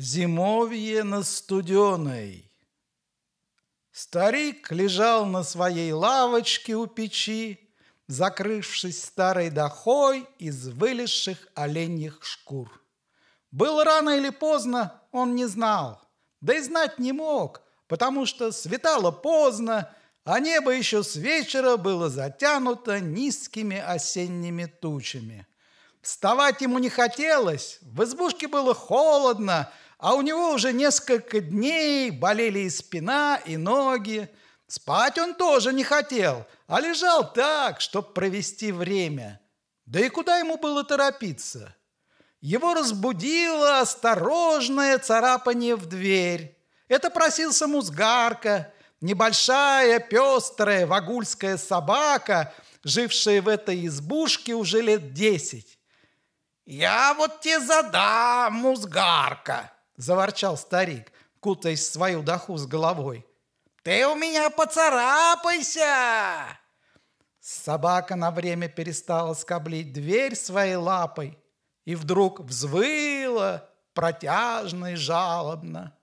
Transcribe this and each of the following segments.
Зимовье на студеной. Старик лежал на своей лавочке у печи, закрывшись старой дохой из вылезших оленьих шкур. Было рано или поздно, он не знал, да и знать не мог, потому что светало поздно, а небо еще с вечера было затянуто низкими осенними тучами. Вставать ему не хотелось, в избушке было холодно, а у него уже несколько дней болели и спина, и ноги. Спать он тоже не хотел, а лежал так, чтобы провести время. Да и куда ему было торопиться? Его разбудило осторожное царапание в дверь. Это просился музгарка, небольшая пестрая вагульская собака, жившая в этой избушке уже лет десять. «Я вот тебе задам, музгарка!» заворчал старик, кутаясь в свою доху с головой. «Ты у меня поцарапайся!» Собака на время перестала скоблить дверь своей лапой и вдруг взвыла протяжно и жалобно.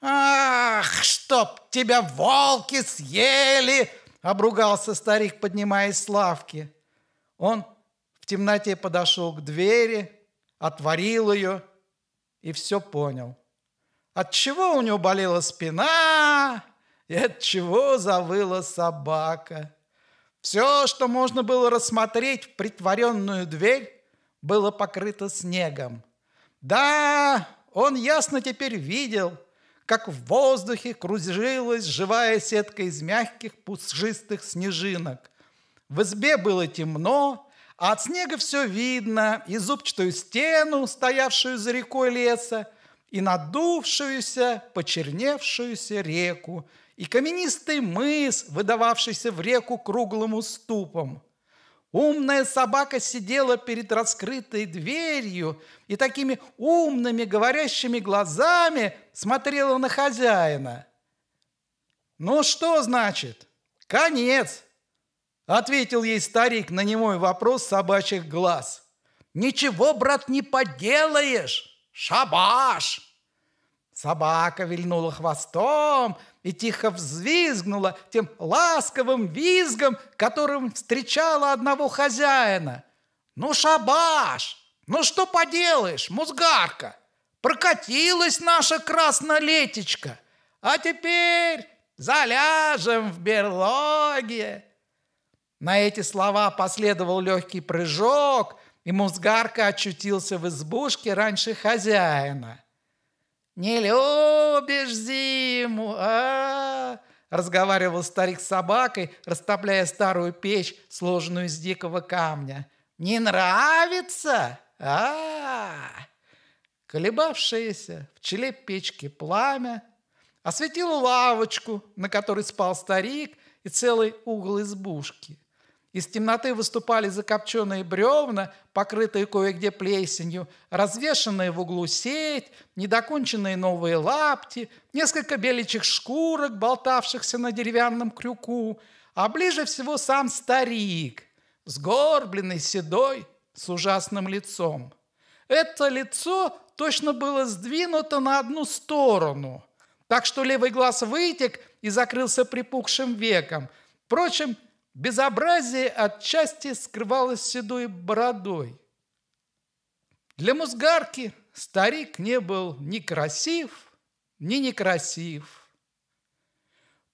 «Ах, чтоб тебя волки съели!» — обругался старик, поднимаясь с лавки. Он в темноте подошел к двери, отворил ее — и все понял. От чего у него болела спина, и от чего завыла собака. Все, что можно было рассмотреть в притворенную дверь, было покрыто снегом. Да, он ясно теперь видел, как в воздухе кружилась живая сетка из мягких пушистых снежинок. В избе было темно, а от снега все видно, и зубчатую стену, стоявшую за рекой леса, и надувшуюся, почерневшуюся реку, и каменистый мыс, выдававшийся в реку круглым уступом. Умная собака сидела перед раскрытой дверью и такими умными говорящими глазами смотрела на хозяина. «Ну что значит? Конец!» Ответил ей старик на немой вопрос собачьих глаз. «Ничего, брат, не поделаешь! Шабаш!» Собака вильнула хвостом и тихо взвизгнула тем ласковым визгом, которым встречала одного хозяина. «Ну, шабаш! Ну, что поделаешь, музгарка! Прокатилась наша краснолетечка! А теперь заляжем в берлоге!» На эти слова последовал легкий прыжок, и Музгарка очутился в избушке раньше хозяина. «Не любишь зиму, а, разговаривал старик с собакой, растопляя старую печь, сложенную из дикого камня. «Не нравится? а Колебавшееся в челе печки пламя осветило лавочку, на которой спал старик, и целый угол избушки. Из темноты выступали закопченные бревна, покрытые кое-где плесенью, развешенные в углу сеть, недоконченные новые лапти, несколько беличьих шкурок, болтавшихся на деревянном крюку, а ближе всего сам старик, сгорбленный, седой, с ужасным лицом. Это лицо точно было сдвинуто на одну сторону, так что левый глаз вытек и закрылся припухшим веком. Впрочем, Безобразие отчасти скрывалось седой бородой. Для музгарки старик не был ни красив, ни некрасив.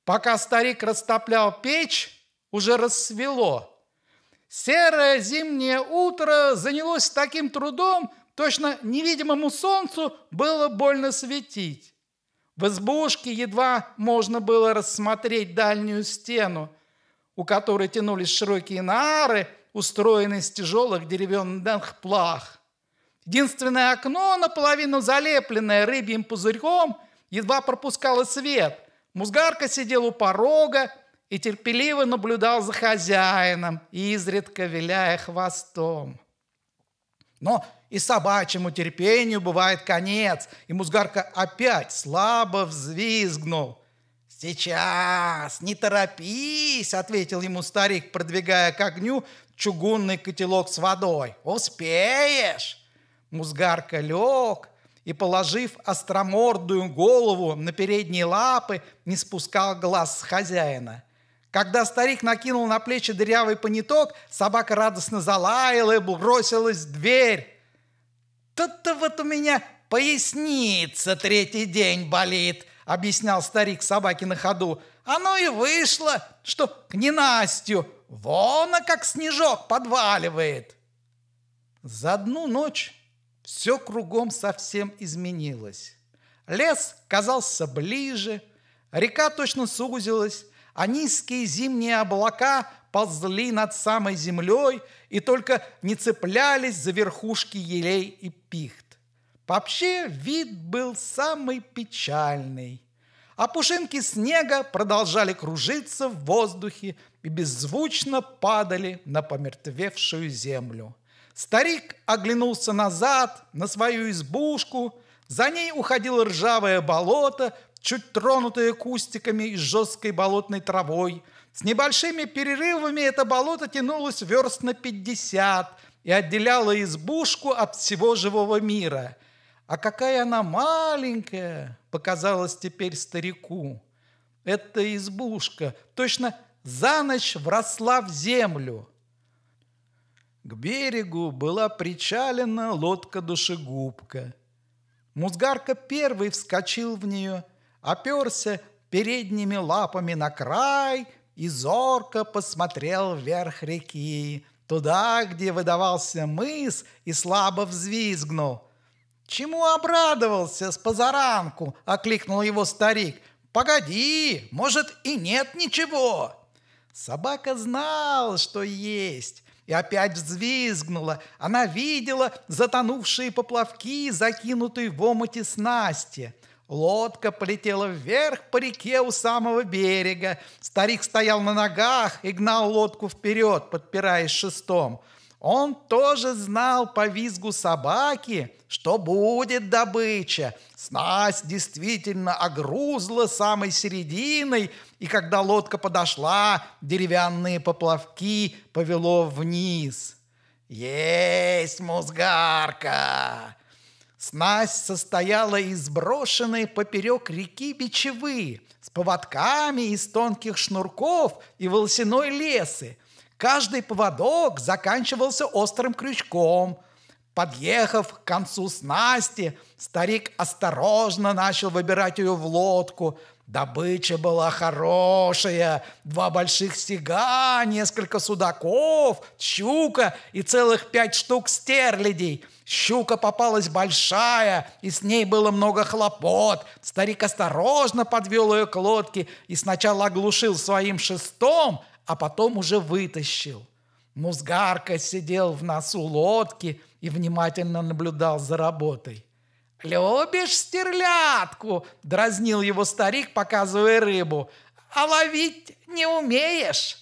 Пока старик растоплял печь, уже рассвело. Серое зимнее утро занялось таким трудом, точно невидимому солнцу было больно светить. В избушке едва можно было рассмотреть дальнюю стену – у которой тянулись широкие нары, устроенные из тяжелых деревянных плах. Единственное окно, наполовину залепленное рыбьим пузырьком, едва пропускало свет. Музгарка сидел у порога и терпеливо наблюдал за хозяином, изредка виляя хвостом. Но и собачьему терпению бывает конец, и музгарка опять слабо взвизгнул. «Сейчас, не торопись!» — ответил ему старик, продвигая к огню чугунный котелок с водой. «Успеешь!» Музгарка лег и, положив остромордую голову на передние лапы, не спускал глаз с хозяина. Когда старик накинул на плечи дырявый поняток, собака радостно залаяла и бросилась в дверь. «Тут-то вот у меня поясница третий день болит», объяснял старик собаке на ходу. «Оно и вышло, что к ненастью вон, а как снежок подваливает!» За одну ночь все кругом совсем изменилось. Лес казался ближе, река точно сузилась, а низкие зимние облака ползли над самой землей и только не цеплялись за верхушки елей и пихт. Вообще вид был самый печальный. А пушинки снега продолжали кружиться в воздухе и беззвучно падали на помертвевшую землю. Старик оглянулся назад, на свою избушку. За ней уходило ржавое болото, чуть тронутое кустиками и жесткой болотной травой. С небольшими перерывами это болото тянулось верст на пятьдесят и отделяло избушку от всего живого мира. А какая она маленькая, показалась теперь старику. Эта избушка точно за ночь вросла в землю. К берегу была причалена лодка-душегубка. Музгарка первый вскочил в нее, оперся передними лапами на край и зорко посмотрел вверх реки, туда, где выдавался мыс, и слабо взвизгнул – «Чему обрадовался с позаранку?» – окликнул его старик. «Погоди, может, и нет ничего!» Собака знала, что есть, и опять взвизгнула. Она видела затонувшие поплавки, закинутые в омуте снасти. Лодка полетела вверх по реке у самого берега. Старик стоял на ногах и гнал лодку вперед, подпираясь шестом. Он тоже знал по визгу собаки – что будет добыча. Снасть действительно огрузла самой серединой, и когда лодка подошла, деревянные поплавки повело вниз. «Есть музгарка!» Снасть состояла из брошенной поперек реки бичевы с поводками из тонких шнурков и волосяной лесы. Каждый поводок заканчивался острым крючком – Подъехав к концу снасти, старик осторожно начал выбирать ее в лодку. Добыча была хорошая. Два больших сега, несколько судаков, щука и целых пять штук стерлядей. Щука попалась большая, и с ней было много хлопот. Старик осторожно подвел ее к лодке и сначала оглушил своим шестом, а потом уже вытащил. Музгарка сидел в носу лодки и внимательно наблюдал за работой. «Любишь стерлядку?» – дразнил его старик, показывая рыбу. «А ловить не умеешь?»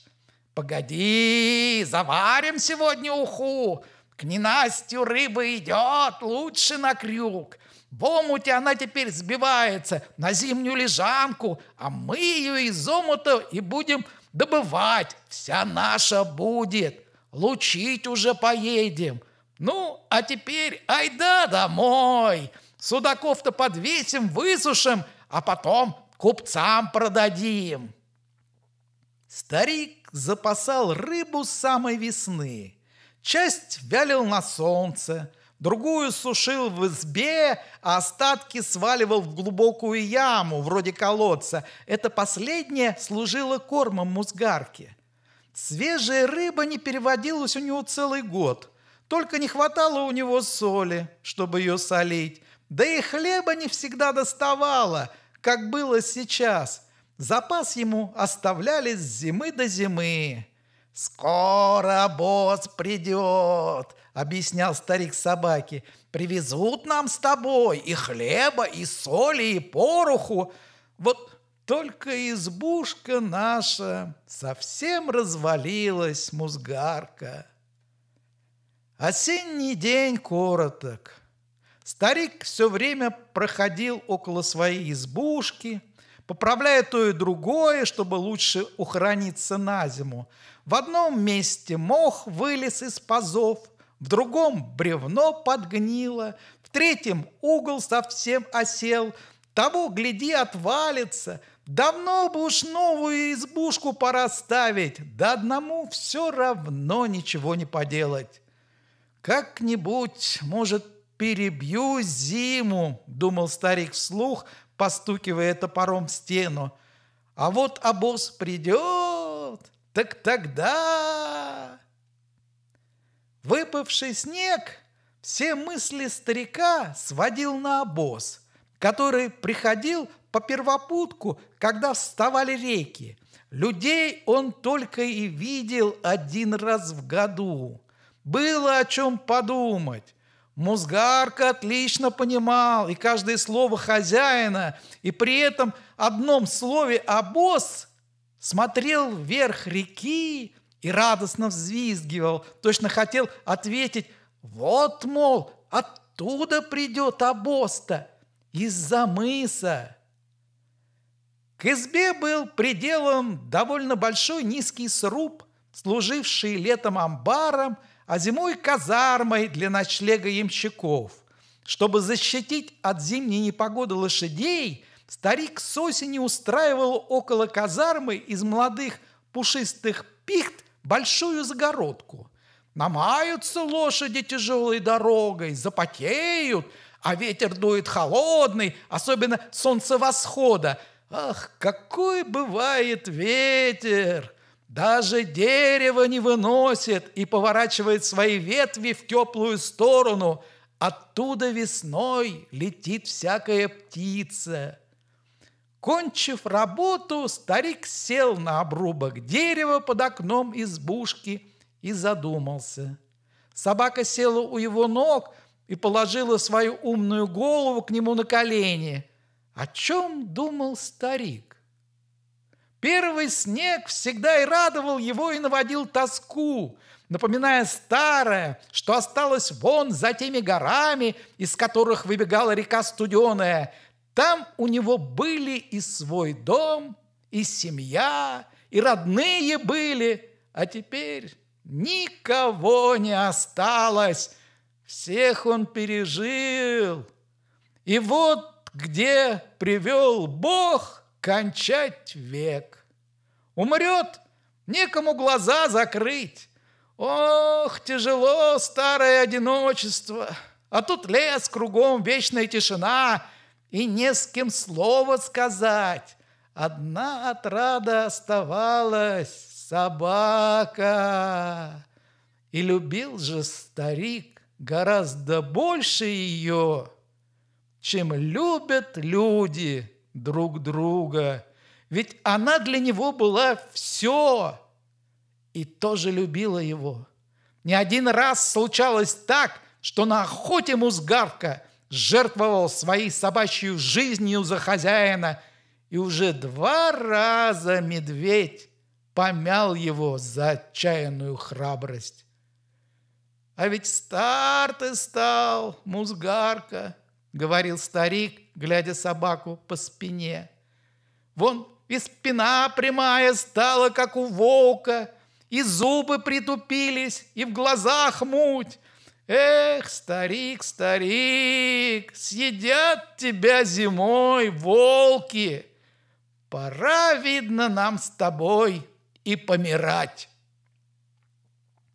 «Погоди, заварим сегодня уху! К ненастью рыба идет, лучше на крюк!» В омуте она теперь сбивается на зимнюю лежанку, а мы ее из омута и будем добывать. Вся наша будет лучить уже поедем. Ну, а теперь айда домой. Судаков-то подвесим, высушим, а потом купцам продадим. Старик запасал рыбу с самой весны. Часть вялил на солнце, другую сушил в избе, а остатки сваливал в глубокую яму, вроде колодца. Это последнее служило кормом музгарки. Свежая рыба не переводилась у него целый год. Только не хватало у него соли, чтобы ее солить. Да и хлеба не всегда доставало, как было сейчас. Запас ему оставляли с зимы до зимы. «Скоро босс придет», — объяснял старик собаке. «Привезут нам с тобой и хлеба, и соли, и пороху. Вот только избушка наша совсем развалилась, музгарка. Осенний день короток. Старик все время проходил около своей избушки, поправляя то и другое, чтобы лучше ухорониться на зиму. В одном месте мох вылез из пазов, в другом бревно подгнило, в третьем угол совсем осел, того, гляди, отвалится – Давно бы уж новую избушку пора ставить, да одному все равно ничего не поделать. Как-нибудь, может, перебью зиму, думал старик вслух, постукивая топором в стену. А вот обоз придет, так тогда... Выпавший снег все мысли старика сводил на обоз, который приходил по первопутку, когда вставали реки. Людей он только и видел один раз в году. Было о чем подумать. Музгарка отлично понимал и каждое слово хозяина, и при этом одном слове «обоз» смотрел вверх реки и радостно взвизгивал, точно хотел ответить «Вот, мол, оттуда придет обоз-то, из-за мыса». К избе был приделан довольно большой низкий сруб, служивший летом амбаром, а зимой казармой для ночлега ямщиков. Чтобы защитить от зимней непогоды лошадей, старик с осени устраивал около казармы из молодых пушистых пихт большую загородку. Намаются лошади тяжелой дорогой, запотеют, а ветер дует холодный, особенно солнцевосхода – Ах, какой бывает ветер! Даже дерево не выносит и поворачивает свои ветви в теплую сторону. Оттуда весной летит всякая птица. Кончив работу, старик сел на обрубок дерева под окном избушки и задумался. Собака села у его ног и положила свою умную голову к нему на колени – о чем думал старик? Первый снег всегда и радовал его и наводил тоску, напоминая старое, что осталось вон за теми горами, из которых выбегала река Студеная. Там у него были и свой дом, и семья, и родные были, а теперь никого не осталось. Всех он пережил. И вот где привел Бог кончать век. Умрет, некому глаза закрыть. Ох, тяжело старое одиночество. А тут лес кругом, вечная тишина, и не с кем слово сказать. Одна отрада оставалась — собака. И любил же старик гораздо больше ее, чем любят люди друг друга. Ведь она для него была все и тоже любила его. Не один раз случалось так, что на охоте Музгарка жертвовал своей собачью жизнью за хозяина, и уже два раза медведь помял его за отчаянную храбрость. А ведь стар ты стал, Музгарка –— говорил старик, глядя собаку по спине. «Вон и спина прямая стала, как у волка, и зубы притупились, и в глазах муть. Эх, старик, старик, съедят тебя зимой волки. Пора, видно, нам с тобой и помирать.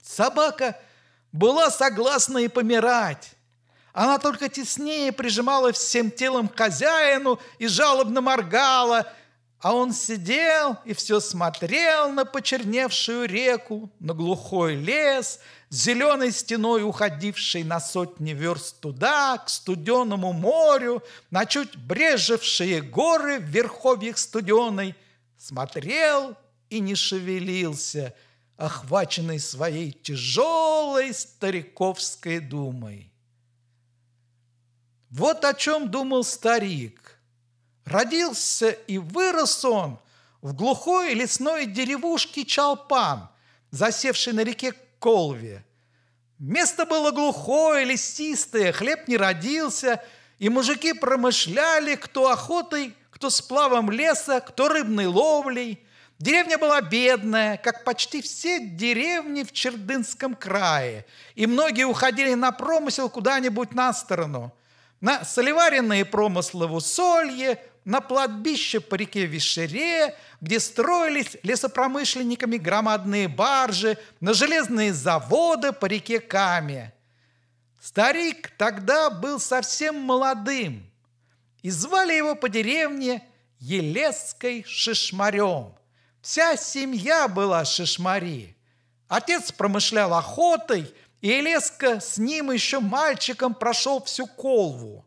Собака была согласна и помирать, она только теснее прижимала всем телом к хозяину и жалобно моргала, а он сидел и все смотрел на почерневшую реку, на глухой лес, зеленой стеной уходивший на сотни верст туда, к студеному морю, на чуть брежевшие горы в верховьях студеной, смотрел и не шевелился, охваченный своей тяжелой стариковской думой. Вот о чем думал старик. Родился и вырос он в глухой лесной деревушке Чалпан, засевшей на реке Колве. Место было глухое, лесистое, хлеб не родился, и мужики промышляли, кто охотой, кто сплавом леса, кто рыбной ловлей. Деревня была бедная, как почти все деревни в Чердынском крае, и многие уходили на промысел куда-нибудь на сторону – на соливаренные промыслы в Усолье, на кладбище по реке Вишере, где строились лесопромышленниками громадные баржи, на железные заводы по реке Каме. Старик тогда был совсем молодым, и звали его по деревне Елесской Шишмарем. Вся семья была Шишмари. Отец промышлял охотой – и Елеска с ним еще мальчиком прошел всю колву.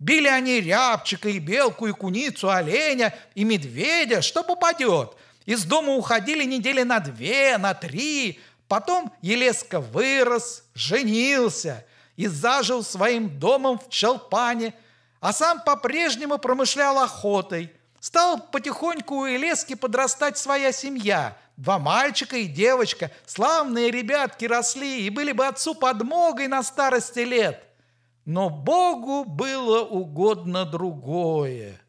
Били они рябчика и белку, и куницу, оленя, и медведя, что попадет. Из дома уходили недели на две, на три. Потом Елеска вырос, женился и зажил своим домом в Челпане, а сам по-прежнему промышлял охотой. Стал потихоньку у Елески подрастать своя семья – Два мальчика и девочка, славные ребятки росли и были бы отцу подмогой на старости лет. Но Богу было угодно другое.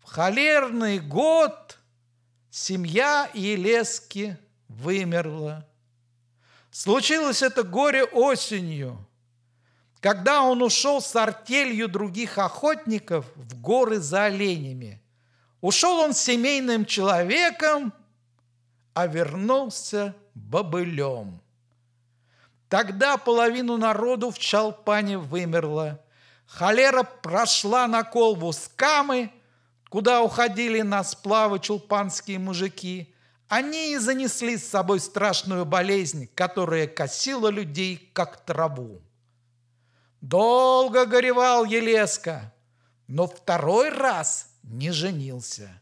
В холерный год семья Елески вымерла. Случилось это горе осенью, когда он ушел с артелью других охотников в горы за оленями. Ушел он семейным человеком – а вернулся бобылем. Тогда половину народу в Чалпане вымерло, Холера прошла на колбу с Камы, куда уходили на сплавы чулпанские мужики. Они и занесли с собой страшную болезнь, которая косила людей, как траву. Долго горевал Елеска, но второй раз не женился –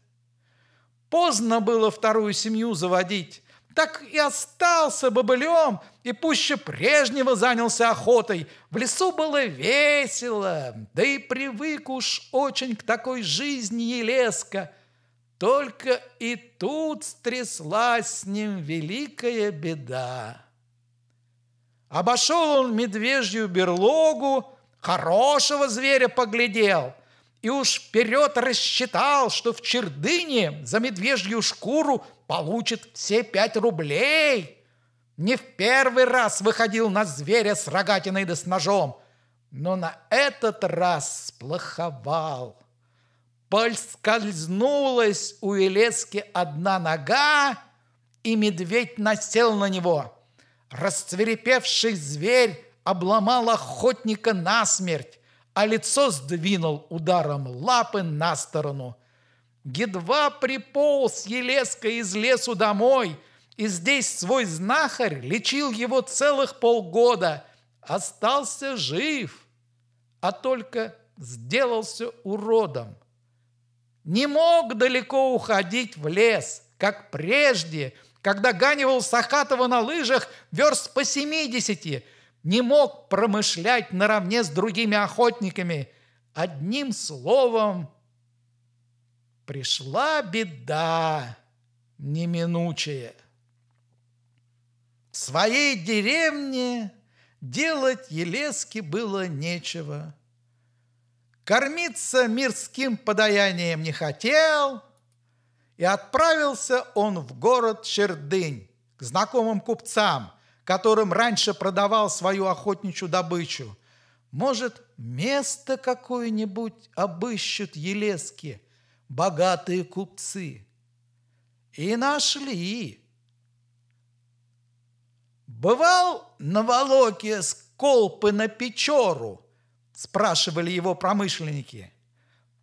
Поздно было вторую семью заводить. Так и остался бобылем, и пуще прежнего занялся охотой. В лесу было весело, да и привык уж очень к такой жизни и Только и тут стряслась с ним великая беда. Обошел он медвежью берлогу, хорошего зверя поглядел, и уж вперед рассчитал, что в чердыне за медвежью шкуру получит все пять рублей. Не в первый раз выходил на зверя с рогатиной да с ножом, но на этот раз сплоховал. Поскользнулась у Елески одна нога, и медведь насел на него. Расцверепевший зверь обломал охотника насмерть, а лицо сдвинул ударом лапы на сторону. Едва приполз Елеска из лесу домой, и здесь свой знахарь лечил его целых полгода. Остался жив, а только сделался уродом. Не мог далеко уходить в лес, как прежде, когда ганивал Сахатова на лыжах верст по семидесяти – не мог промышлять наравне с другими охотниками. Одним словом, пришла беда неминучая. В своей деревне делать Елеске было нечего. Кормиться мирским подаянием не хотел, и отправился он в город Чердынь к знакомым купцам – которым раньше продавал свою охотничью добычу. Может, место какое-нибудь обыщут елески, богатые купцы. И нашли. «Бывал на Волоке с колпы на Печору?» – спрашивали его промышленники.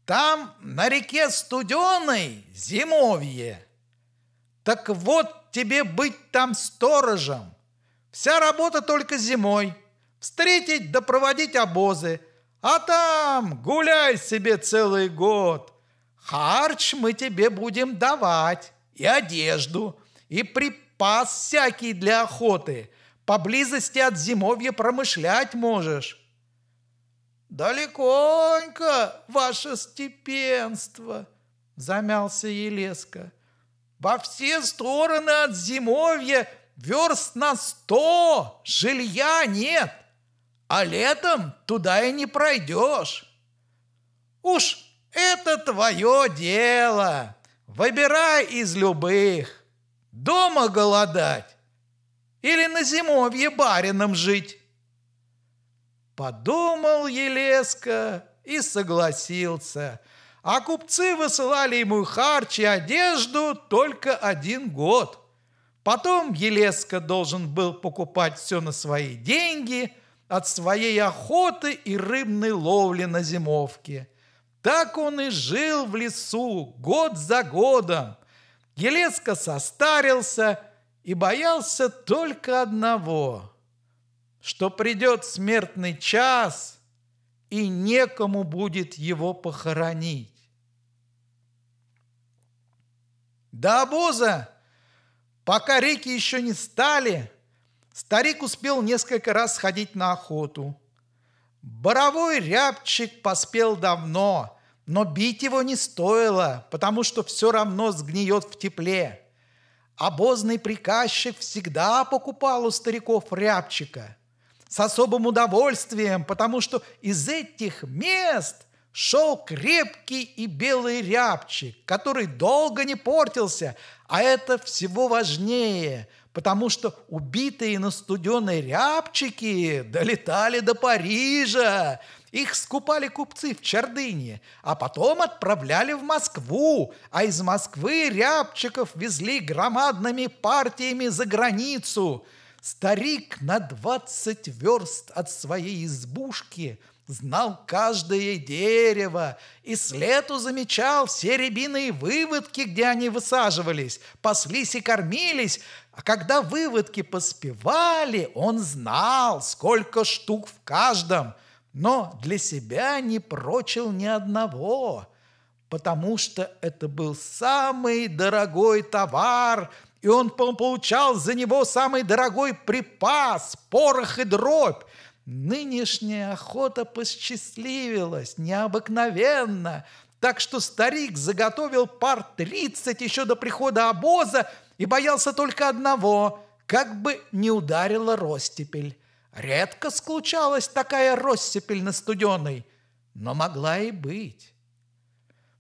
«Там на реке Студеной зимовье. Так вот тебе быть там сторожем, Вся работа только зимой. Встретить да проводить обозы. А там гуляй себе целый год. Харч мы тебе будем давать. И одежду, и припас всякий для охоты. Поблизости от зимовья промышлять можешь. «Далеконько, ваше степенство!» — замялся Елеска. «Во все стороны от зимовья верст на сто жилья нет, а летом туда и не пройдешь. Уж это твое дело, выбирай из любых. Дома голодать или на зимовье барином жить. Подумал Елеска и согласился, а купцы высылали ему харч и одежду только один год – Потом Елеска должен был покупать все на свои деньги от своей охоты и рыбной ловли на зимовке. Так он и жил в лесу год за годом. Елеска состарился и боялся только одного, что придет смертный час, и некому будет его похоронить. До обоза Пока реки еще не стали, старик успел несколько раз сходить на охоту. Боровой рябчик поспел давно, но бить его не стоило, потому что все равно сгниет в тепле. Обозный приказчик всегда покупал у стариков рябчика – с особым удовольствием, потому что из этих мест шел крепкий и белый рябчик, который долго не портился, а это всего важнее, потому что убитые на студеной рябчики долетали до Парижа. Их скупали купцы в Чердыне, а потом отправляли в Москву, а из Москвы рябчиков везли громадными партиями за границу. Старик на двадцать верст от своей избушки знал каждое дерево и с лету замечал все рябиные выводки, где они высаживались, паслись и кормились. А когда выводки поспевали, он знал, сколько штук в каждом, но для себя не прочил ни одного, потому что это был самый дорогой товар, и он получал за него самый дорогой припас, порох и дробь. Нынешняя охота посчастливилась необыкновенно, так что старик заготовил пар тридцать еще до прихода обоза и боялся только одного – как бы не ударила ростепель. Редко случалась такая россыпель на студеной, но могла и быть.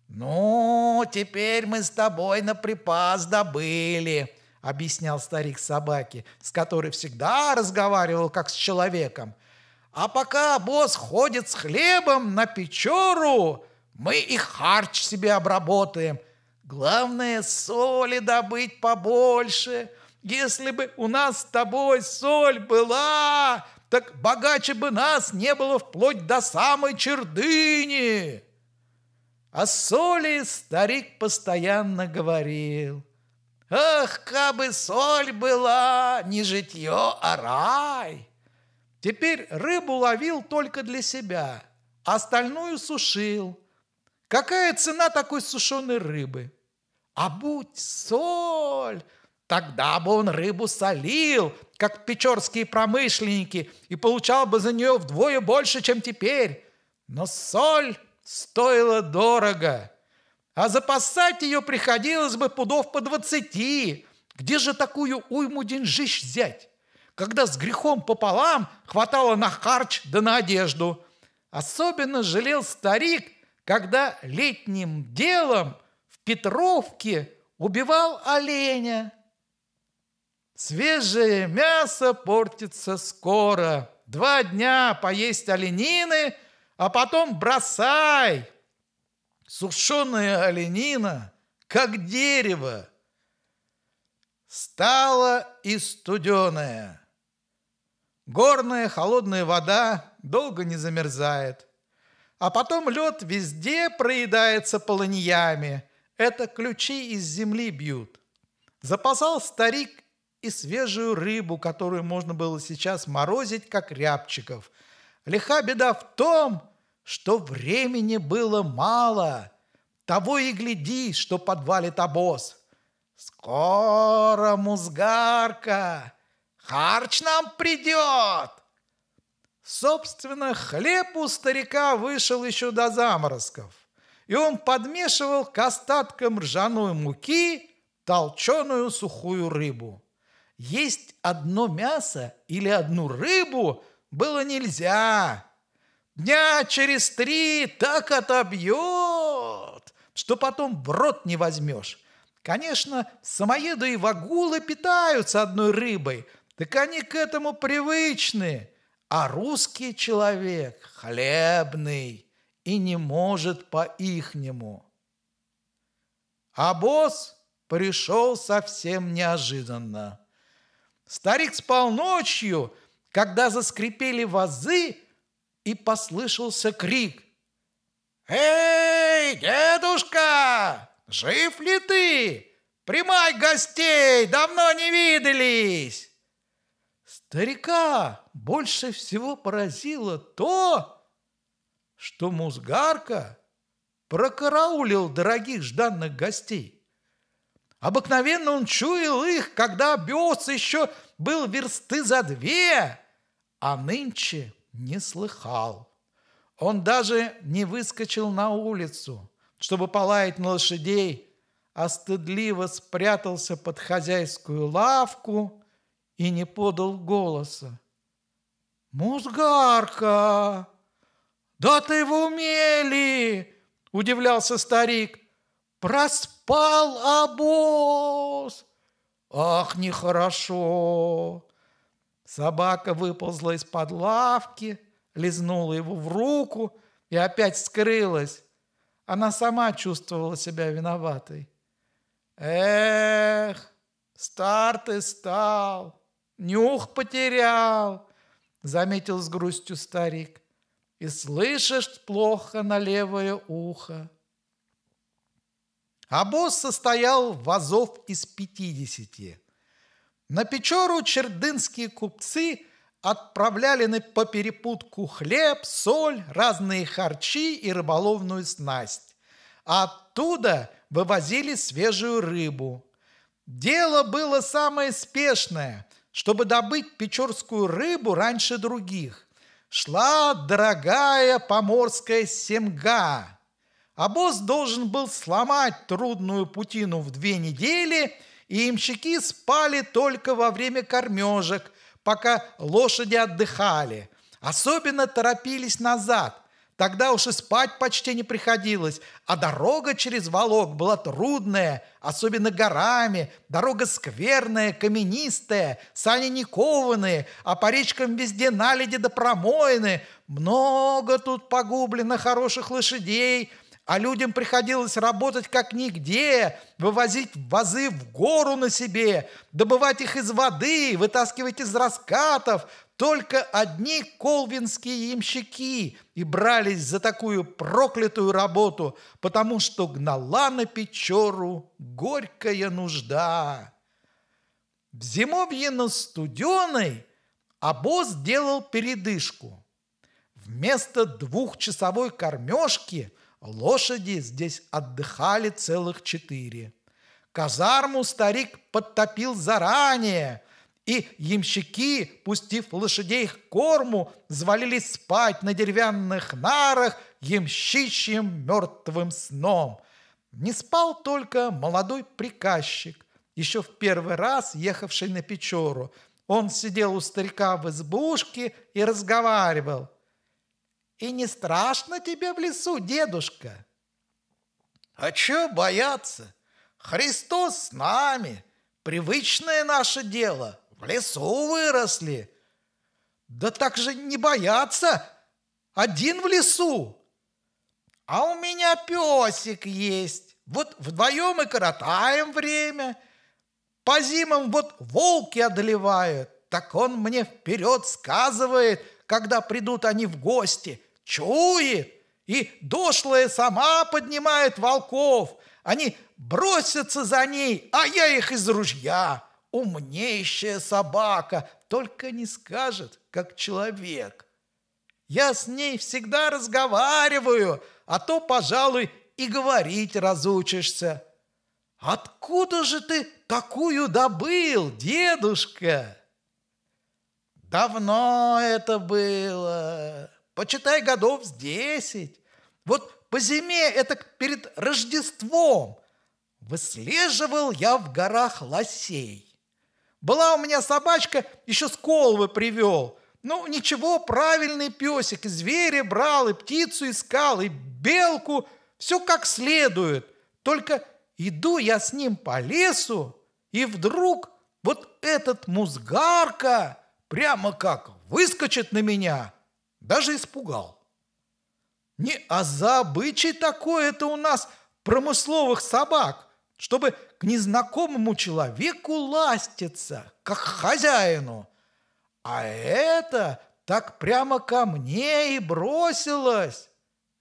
«Ну, теперь мы с тобой на припас добыли», — объяснял старик собаке, с которой всегда разговаривал как с человеком — а пока босс ходит с хлебом на печору, мы и харч себе обработаем. Главное, соли добыть побольше. Если бы у нас с тобой соль была, так богаче бы нас не было вплоть до самой чердыни. А соли старик постоянно говорил. Ах, кабы соль была, не житье, а рай. Теперь рыбу ловил только для себя, а остальную сушил. Какая цена такой сушеной рыбы? А будь соль, тогда бы он рыбу солил, как печорские промышленники, и получал бы за нее вдвое больше, чем теперь. Но соль стоила дорого, а запасать ее приходилось бы пудов по двадцати. Где же такую уйму деньжищ взять? когда с грехом пополам хватало на харч да на одежду. Особенно жалел старик, когда летним делом в Петровке убивал оленя. Свежее мясо портится скоро. Два дня поесть оленины, а потом бросай. Сушеная оленина, как дерево, стала и студеная. Горная холодная вода долго не замерзает. А потом лед везде проедается полоньями. Это ключи из земли бьют. Запасал старик и свежую рыбу, которую можно было сейчас морозить, как рябчиков. Лиха беда в том, что времени было мало. Того и гляди, что подвалит обоз. Скоро музгарка! Харч нам придет!» Собственно, хлеб у старика вышел еще до заморозков, и он подмешивал к остаткам ржаной муки толченую сухую рыбу. Есть одно мясо или одну рыбу было нельзя. Дня через три так отобьет, что потом в рот не возьмешь. Конечно, самоеды и вагулы питаются одной рыбой – так они к этому привычны. А русский человек хлебный и не может по-ихнему. А босс пришел совсем неожиданно. Старик спал ночью, когда заскрипели вазы, и послышался крик. «Эй, дедушка, жив ли ты? Примай гостей, давно не виделись!» Старика больше всего поразило то, что Музгарка прокараулил дорогих жданных гостей. Обыкновенно он чуял их, когда Биос еще был версты за две, а нынче не слыхал. Он даже не выскочил на улицу, чтобы полаять на лошадей, а стыдливо спрятался под хозяйскую лавку – и не подал голоса. «Музгарка! Да ты в умели!» – удивлялся старик. «Проспал обоз! Ах, нехорошо!» Собака выползла из-под лавки, лизнула его в руку и опять скрылась. Она сама чувствовала себя виноватой. «Эх, стар ты стал! нюх потерял, заметил с грустью старик, и слышишь плохо на левое ухо. Обоз состоял в вазов из пятидесяти. На Печору чердынские купцы отправляли на по перепутку хлеб, соль, разные харчи и рыболовную снасть. А оттуда вывозили свежую рыбу. Дело было самое спешное чтобы добыть печорскую рыбу раньше других, шла дорогая поморская семга. Обоз должен был сломать трудную путину в две недели, и имщики спали только во время кормежек, пока лошади отдыхали. Особенно торопились назад – Тогда уж и спать почти не приходилось, а дорога через Волок была трудная, особенно горами, дорога скверная, каменистая, сани не кованые, а по речкам везде наледи да промоины. Много тут погублено хороших лошадей, а людям приходилось работать как нигде, вывозить вазы в гору на себе, добывать их из воды, вытаскивать из раскатов, только одни колвинские имщики и брались за такую проклятую работу, потому что гнала на Печору горькая нужда. В зимовье на студеной обоз делал передышку. Вместо двухчасовой кормежки лошади здесь отдыхали целых четыре. Казарму старик подтопил заранее – и ямщики, пустив лошадей к корму, звалились спать на деревянных нарах ямщичьим мертвым сном. Не спал только молодой приказчик, еще в первый раз ехавший на Печору. Он сидел у старика в избушке и разговаривал. «И не страшно тебе в лесу, дедушка?» «А чё бояться? Христос с нами! Привычное наше дело!» В лесу выросли. Да так же не бояться Один в лесу. А у меня песик есть. Вот вдвоем и коротаем время. По зимам вот волки одолевают. Так он мне вперед сказывает, когда придут они в гости. Чует. И дошлая сама поднимает волков. Они бросятся за ней, а я их из ружья умнейшая собака, только не скажет, как человек. Я с ней всегда разговариваю, а то, пожалуй, и говорить разучишься. Откуда же ты такую добыл, дедушка? Давно это было, почитай годов с десять. Вот по зиме, это перед Рождеством, выслеживал я в горах лосей. Была у меня собачка, еще с колбы привел. Ну, ничего, правильный песик, и зверя брал, и птицу искал, и белку. Все как следует. Только иду я с ним по лесу, и вдруг вот этот музгарка прямо как выскочит на меня. Даже испугал. Не а забычай такое это у нас промысловых собак, чтобы к незнакомому человеку ластится, как хозяину. А это так прямо ко мне и бросилось.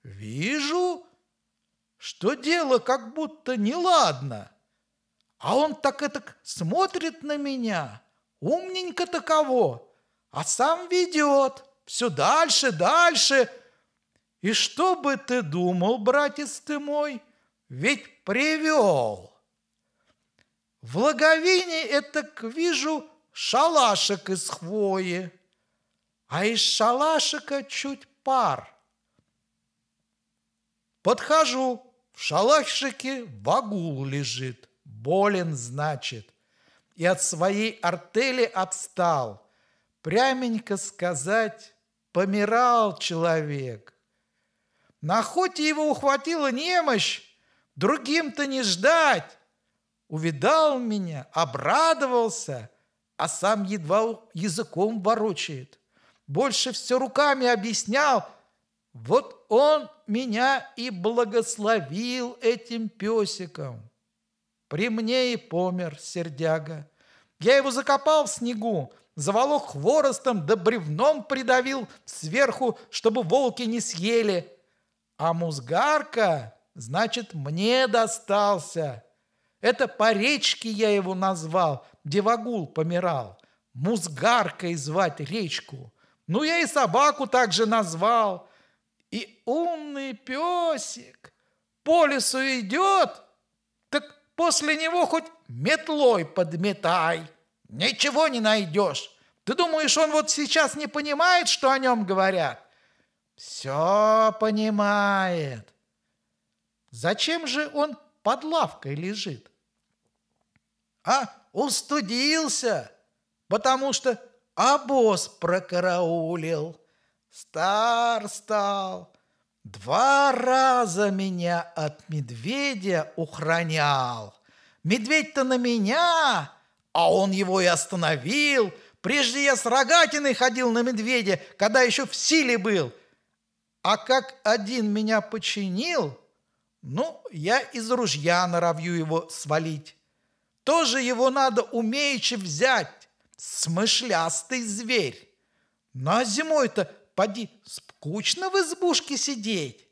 Вижу, что дело как будто неладно. А он так и так смотрит на меня, умненько таково, а сам ведет все дальше, дальше. И что бы ты думал, братец ты мой, ведь привел». В логовине это вижу шалашек из хвои, а из шалашика чуть пар. Подхожу, в шалашике вагул лежит, болен, значит, и от своей артели отстал. Пряменько сказать, помирал человек. На охоте его ухватила немощь, другим-то не ждать увидал меня, обрадовался, а сам едва языком ворочает. Больше все руками объяснял. Вот он меня и благословил этим песиком. При мне и помер сердяга. Я его закопал в снегу, заволок хворостом да бревном придавил сверху, чтобы волки не съели. А музгарка, значит, мне достался. Это по речке я его назвал, где Вагул помирал. Музгаркой звать речку. Ну, я и собаку также назвал. И умный песик по лесу идет, так после него хоть метлой подметай. Ничего не найдешь. Ты думаешь, он вот сейчас не понимает, что о нем говорят? Все понимает. Зачем же он под лавкой лежит? а устудился, потому что обоз прокараулил. Стар стал, два раза меня от медведя ухранял. Медведь-то на меня, а он его и остановил. Прежде я с рогатиной ходил на медведя, когда еще в силе был. А как один меня починил, ну, я из ружья норовью его свалить. Тоже его надо умеючи взять. Смышлястый зверь. Ну а зимой-то, поди, скучно в избушке сидеть.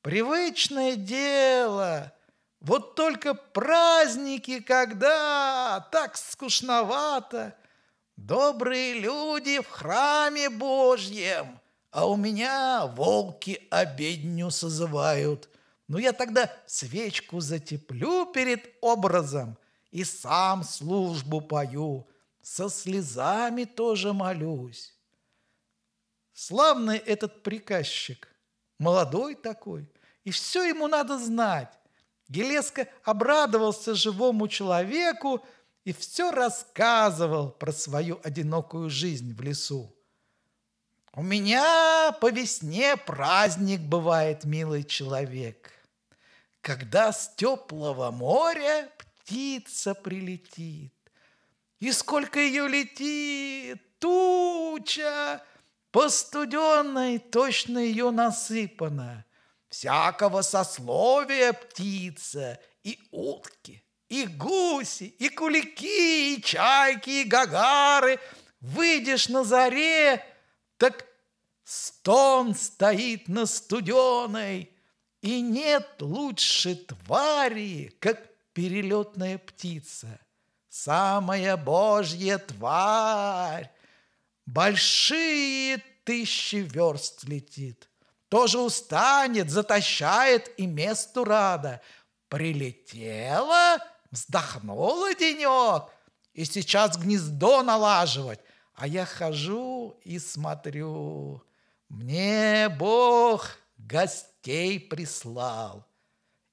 Привычное дело. Вот только праздники когда, так скучновато. Добрые люди в храме Божьем, а у меня волки обедню созывают. Но ну, я тогда свечку затеплю перед образом, и сам службу пою, со слезами тоже молюсь. Славный этот приказчик, молодой такой, и все ему надо знать. Гелеска обрадовался живому человеку и все рассказывал про свою одинокую жизнь в лесу. «У меня по весне праздник бывает, милый человек, когда с теплого моря птица прилетит. И сколько ее летит, туча, по студенной точно ее насыпана. Всякого сословия птица и утки, и гуси, и кулики, и чайки, и гагары. Выйдешь на заре, так стон стоит на студеной, и нет лучше твари, как перелетная птица, самая божья тварь. Большие тысячи верст летит, тоже устанет, затащает и месту рада. Прилетела, вздохнула денек, и сейчас гнездо налаживать. А я хожу и смотрю. Мне Бог гостей прислал.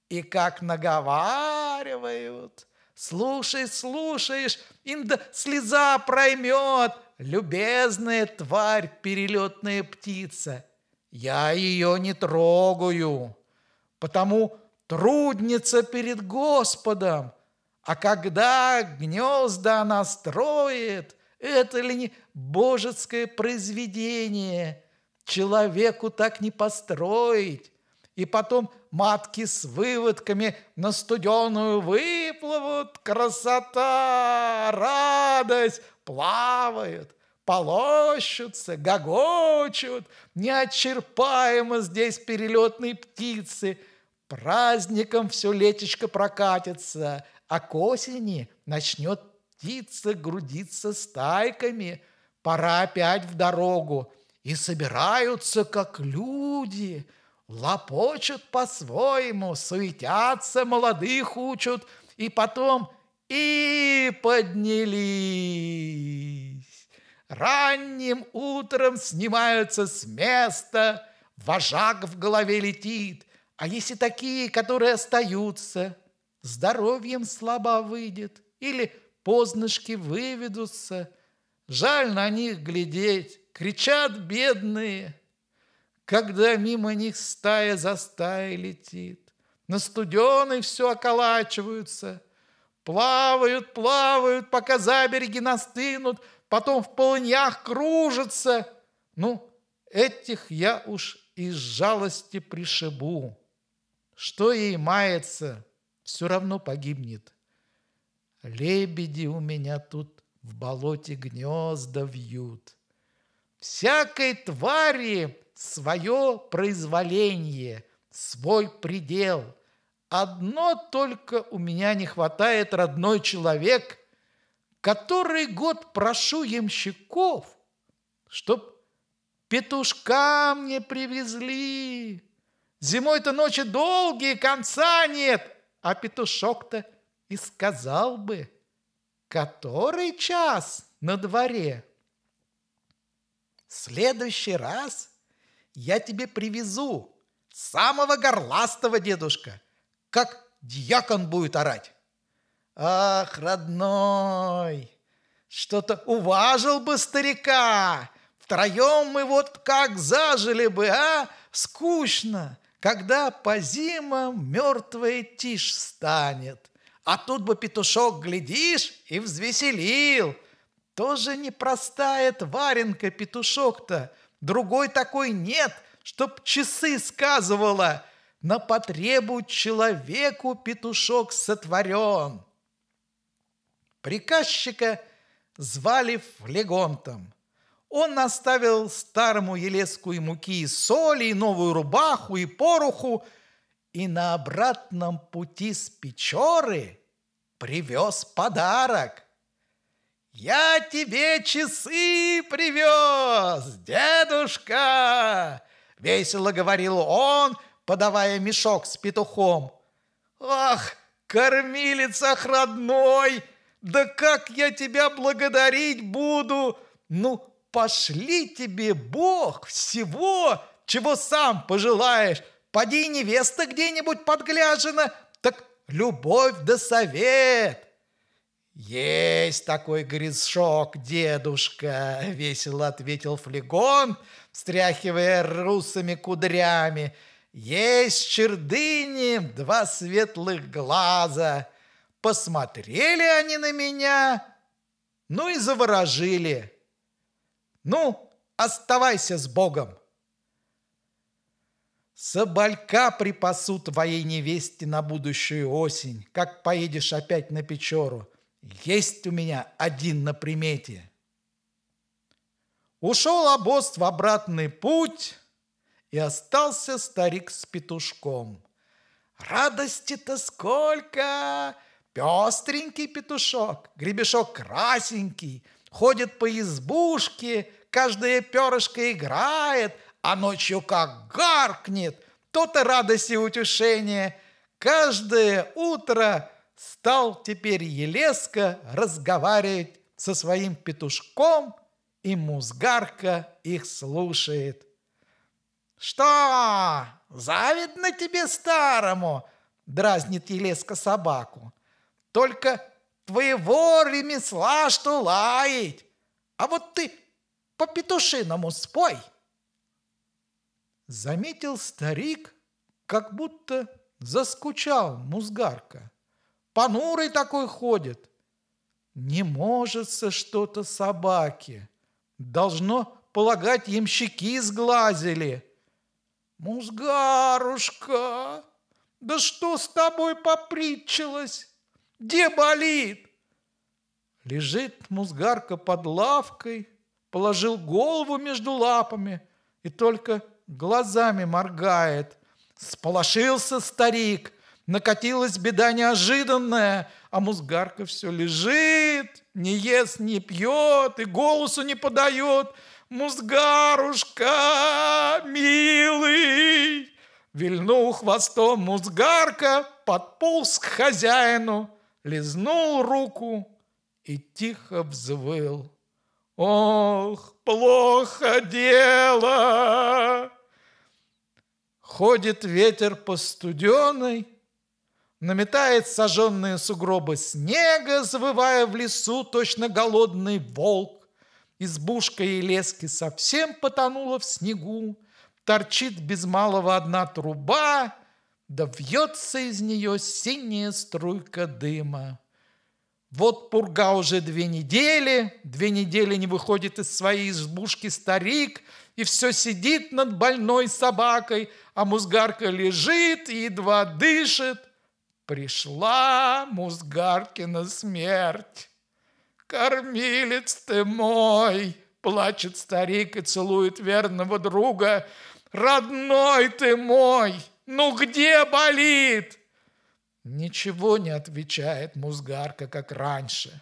И как наговар разговаривают. Слушай, слушаешь, инда слеза проймет, любезная тварь, перелетная птица. Я ее не трогаю, потому трудница перед Господом. А когда гнезда она строит, это ли не божеское произведение? Человеку так не построить. И потом матки с выводками на студеную выплывут. Красота, радость, плавают, полощутся, гогочут. Неочерпаемо здесь перелетные птицы. Праздником все летечко прокатится, а к осени начнет птица грудиться стайками. Пора опять в дорогу. И собираются, как люди – лопочут по-своему, суетятся, молодых учат, и потом и поднялись. Ранним утром снимаются с места, вожак в голове летит, а если такие, которые остаются, здоровьем слабо выйдет или позднышки выведутся, жаль на них глядеть, кричат бедные – когда мимо них стая за стаей летит. На студеной все околачиваются, плавают, плавают, пока забереги настынут, потом в полыньях кружатся. Ну, этих я уж из жалости пришибу. Что ей мается, все равно погибнет. Лебеди у меня тут в болоте гнезда вьют. Всякой твари свое произволение, свой предел. Одно только у меня не хватает, родной человек, который год прошу ямщиков, чтоб петушка мне привезли. Зимой-то ночи долгие, конца нет, а петушок-то и сказал бы, который час на дворе. следующий раз – я тебе привезу самого горластого дедушка, как дьякон будет орать. Ах, родной, что-то уважил бы старика, втроем мы вот как зажили бы, а? Скучно, когда по зимам мертвая тишь станет. А тут бы петушок глядишь и взвеселил. Тоже непростая тваренка петушок-то – Другой такой нет, чтоб часы сказывала. На потребу человеку петушок сотворен. Приказчика звали Флегонтом. Он наставил старому Елеску и муки, и соли, и новую рубаху, и поруху, и на обратном пути с Печоры привез подарок. «Я тебе часы привез, дедушка!» — весело говорил он, подавая мешок с петухом. «Ах, кормилец ах, родной! Да как я тебя благодарить буду! Ну, пошли тебе Бог всего, чего сам пожелаешь! Поди невеста где-нибудь подгляжена, так любовь да совет!» «Есть такой грешок, дедушка!» — весело ответил флегон, встряхивая русыми кудрями. «Есть чердыни, два светлых глаза!» Посмотрели они на меня, ну и заворожили. «Ну, оставайся с Богом!» Соболька припасут твоей невесте на будущую осень, как поедешь опять на Печору. Есть у меня один на примете. Ушел обоз в обратный путь, и остался старик с петушком. Радости-то сколько! Пестренький петушок, гребешок красенький, ходит по избушке, каждое перышко играет, а ночью как гаркнет, то-то радость и утешение. Каждое утро – стал теперь Елеска разговаривать со своим петушком, и музгарка их слушает. «Что, завидно тебе старому?» – дразнит Елеска собаку. «Только твоего ремесла что лаять, а вот ты по-петушиному спой!» Заметил старик, как будто заскучал музгарка – понурый такой ходит. Не может со что-то собаки. Должно полагать, ямщики сглазили. Музгарушка, да что с тобой попритчилось? Где болит? Лежит музгарка под лавкой, положил голову между лапами и только глазами моргает. Сполошился старик – накатилась беда неожиданная, а Музгарка все лежит, не ест, не пьет и голосу не подает. Музгарушка, милый! Вильнул хвостом Музгарка, подполз к хозяину, лизнул руку и тихо взвыл. Ох, плохо дело! Ходит ветер по студеной, наметает сожженные сугробы снега, завывая в лесу точно голодный волк. Избушка и лески совсем потонула в снегу, торчит без малого одна труба, да вьется из нее синяя струйка дыма. Вот пурга уже две недели, две недели не выходит из своей избушки старик, и все сидит над больной собакой, а музгарка лежит и едва дышит, Пришла Музгаркина смерть. Кормилец ты мой, плачет старик и целует верного друга. Родной ты мой, ну где болит? Ничего не отвечает Музгарка, как раньше.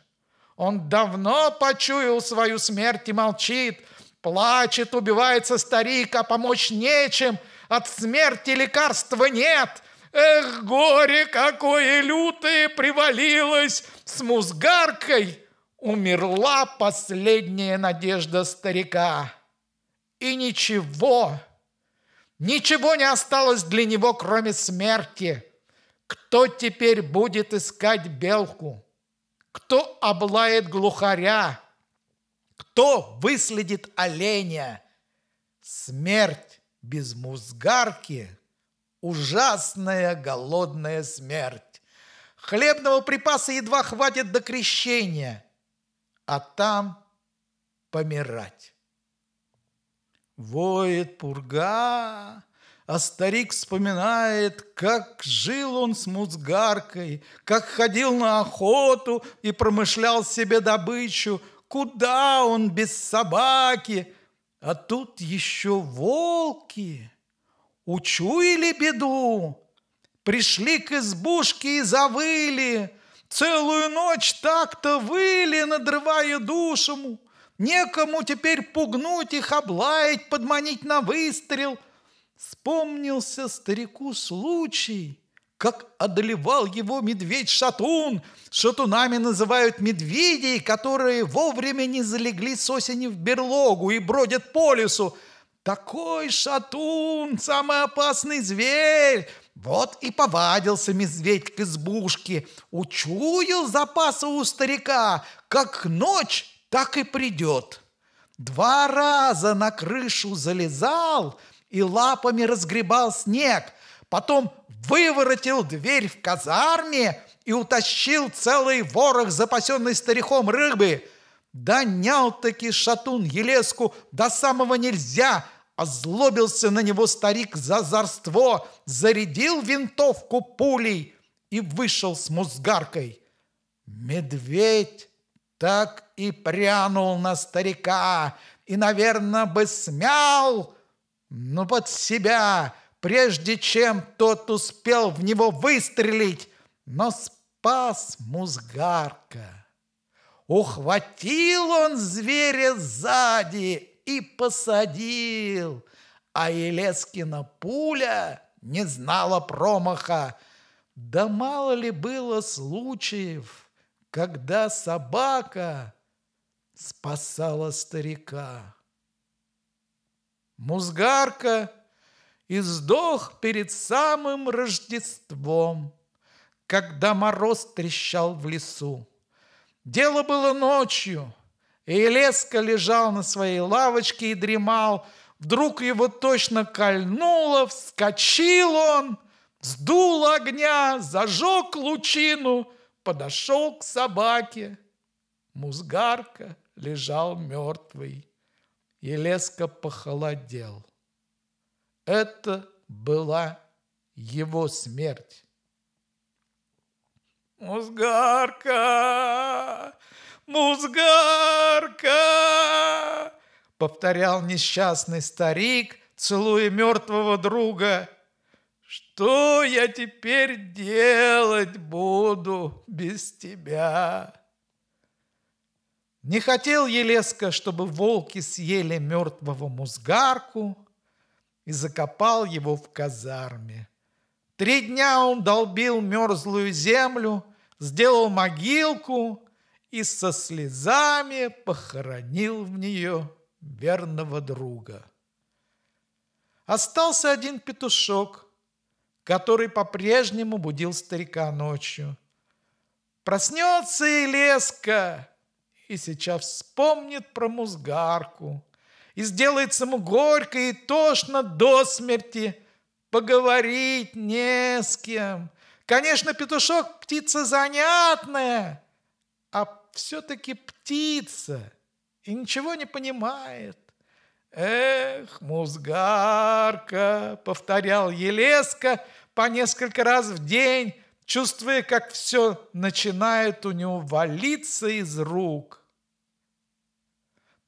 Он давно почуял свою смерть и молчит, плачет, убивается старик, а помочь нечем, от смерти лекарства нет. Эх, горе какое лютое привалилось с музгаркой! Умерла последняя надежда старика. И ничего, ничего не осталось для него, кроме смерти. Кто теперь будет искать белку? Кто облает глухаря? Кто выследит оленя? Смерть без музгарки ужасная голодная смерть. Хлебного припаса едва хватит до крещения, а там помирать. Воет пурга, а старик вспоминает, как жил он с музгаркой, как ходил на охоту и промышлял себе добычу, куда он без собаки, а тут еще волки – Учуяли беду, пришли к избушке и завыли, Целую ночь так-то выли, надрывая душему. Некому теперь пугнуть их, облаять, подманить на выстрел. Вспомнился старику случай, как одолевал его медведь-шатун. Шатунами называют медведей, которые вовремя не залегли с осени в берлогу и бродят по лесу, такой шатун, самый опасный зверь. Вот и повадился медведь к избушке, учуял запасы у старика, как ночь, так и придет. Два раза на крышу залезал и лапами разгребал снег, потом выворотил дверь в казарме и утащил целый ворох запасенный стариком рыбы. Донял-таки шатун Елеску до самого нельзя – Озлобился на него старик за зарство, зарядил винтовку пулей и вышел с музгаркой. Медведь так и прянул на старика и, наверное, бы смял, но под себя, прежде чем тот успел в него выстрелить, но спас музгарка. Ухватил он зверя сзади, и посадил. А Елескина пуля не знала промаха. Да мало ли было случаев, когда собака спасала старика. Музгарка и сдох перед самым Рождеством, когда мороз трещал в лесу. Дело было ночью — и Леска лежал на своей лавочке и дремал. Вдруг его точно кольнуло, вскочил он, сдул огня, зажег лучину, подошел к собаке. Музгарка лежал мертвый. И похолодел. Это была его смерть. Музгарка! «Музгарка!» — повторял несчастный старик, целуя мертвого друга. «Что я теперь делать буду без тебя?» Не хотел Елеска, чтобы волки съели мертвого музгарку и закопал его в казарме. Три дня он долбил мерзлую землю, сделал могилку — и со слезами похоронил в нее верного друга. Остался один петушок, который по-прежнему будил старика ночью. Проснется и леска, и сейчас вспомнит про музгарку, и сделается ему горько и тошно до смерти, поговорить не с кем. Конечно, петушок – птица занятная, а все-таки птица и ничего не понимает. «Эх, музгарка!» — повторял Елеска по несколько раз в день, чувствуя, как все начинает у него валиться из рук.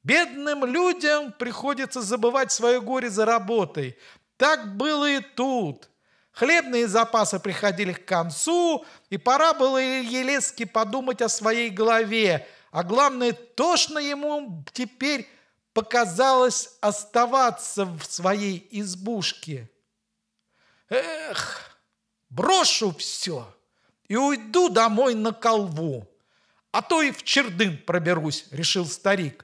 Бедным людям приходится забывать свое горе за работой. Так было и тут – Хлебные запасы приходили к концу, и пора было Елецки подумать о своей голове. А главное, тошно ему теперь показалось оставаться в своей избушке. Эх, брошу все и уйду домой на колву, а то и в чердын проберусь, решил старик.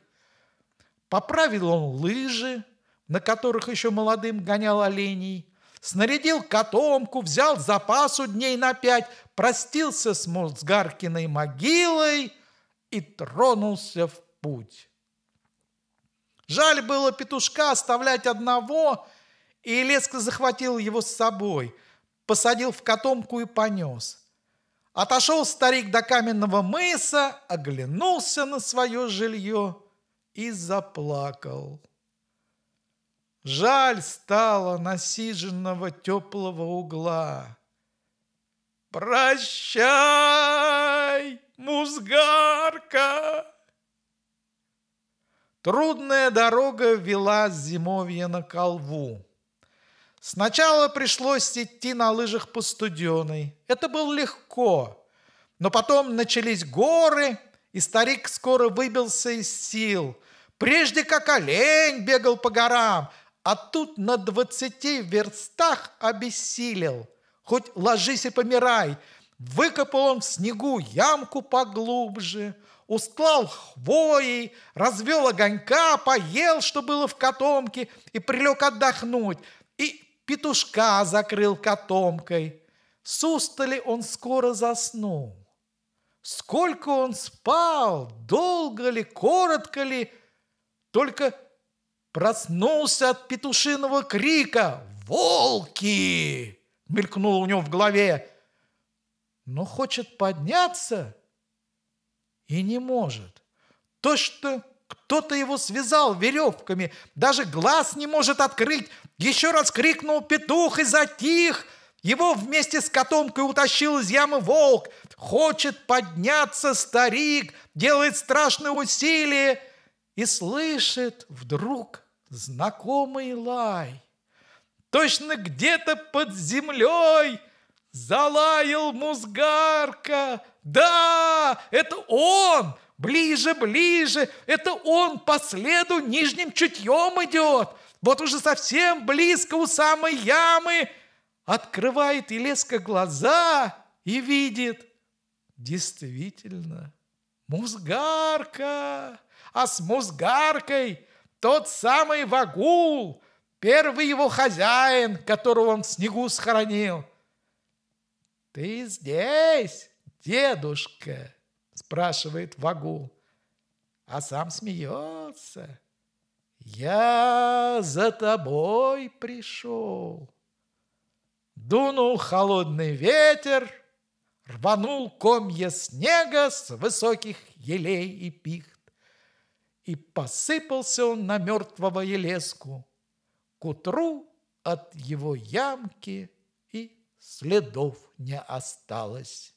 Поправил он лыжи, на которых еще молодым гонял оленей – снарядил котомку, взял запасу дней на пять, простился с Музгаркиной могилой и тронулся в путь. Жаль было петушка оставлять одного, и Леска захватил его с собой, посадил в котомку и понес. Отошел старик до каменного мыса, оглянулся на свое жилье и заплакал. Жаль стало насиженного теплого угла. Прощай, музгарка! Трудная дорога вела зимовье на колву. Сначала пришлось идти на лыжах по студеной. Это было легко. Но потом начались горы, и старик скоро выбился из сил. Прежде как олень бегал по горам – а тут на двадцати верстах обессилел. Хоть ложись и помирай, выкопал он в снегу ямку поглубже, устлал хвоей, развел огонька, поел, что было в котомке, и прилег отдохнуть, и петушка закрыл котомкой. С устали он скоро заснул. Сколько он спал, долго ли, коротко ли, только Проснулся от петушиного крика «Волки!» мелькнуло у него в голове, но хочет подняться и не может. То, что кто-то его связал веревками, даже глаз не может открыть. Еще раз крикнул петух и затих. Его вместе с котомкой утащил из ямы волк. Хочет подняться старик, делает страшные усилия и слышит вдруг знакомый лай. Точно где-то под землей залаял музгарка. Да, это он, ближе, ближе, это он по следу нижним чутьем идет. Вот уже совсем близко у самой ямы открывает Елеска глаза и видит. Действительно, музгарка! А с музгаркой – тот самый Вагул, первый его хозяин, которого он в снегу схоронил. «Ты здесь, дедушка?» – спрашивает Вагул. А сам смеется. «Я за тобой пришел». Дунул холодный ветер, рванул комья снега с высоких елей и пих и посыпался он на мертвого елеску. К утру от его ямки и следов не осталось.